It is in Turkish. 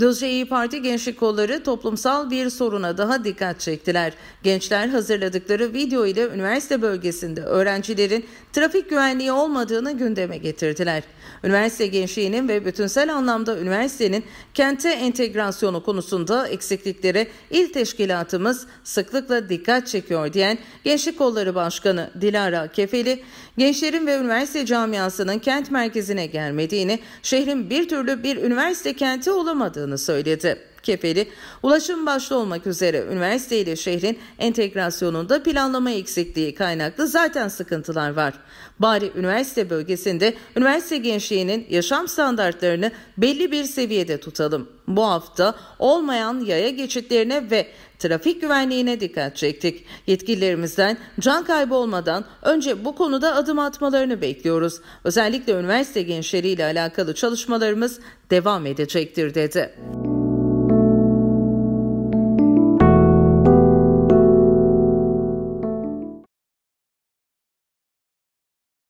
Düzce İyi Parti gençlik kolları toplumsal bir soruna daha dikkat çektiler. Gençler hazırladıkları video ile üniversite bölgesinde öğrencilerin trafik güvenliği olmadığını gündeme getirdiler. Üniversite gençliğinin ve bütünsel anlamda üniversitenin kente entegrasyonu konusunda eksikliklere il teşkilatımız sıklıkla dikkat çekiyor diyen Gençlik Kolları Başkanı Dilara Kefeli, gençlerin ve üniversite camiasının kent merkezine gelmediğini, şehrin bir türlü bir üniversite kenti olamadığını 那说一点字。kefeli, ulaşım başta olmak üzere üniversite ile şehrin entegrasyonunda planlama eksikliği kaynaklı zaten sıkıntılar var. Bari üniversite bölgesinde üniversite gençliğinin yaşam standartlarını belli bir seviyede tutalım. Bu hafta olmayan yaya geçitlerine ve trafik güvenliğine dikkat çektik. Yetkililerimizden can kaybı olmadan önce bu konuda adım atmalarını bekliyoruz. Özellikle üniversite gençleriyle alakalı çalışmalarımız devam edecektir dedi.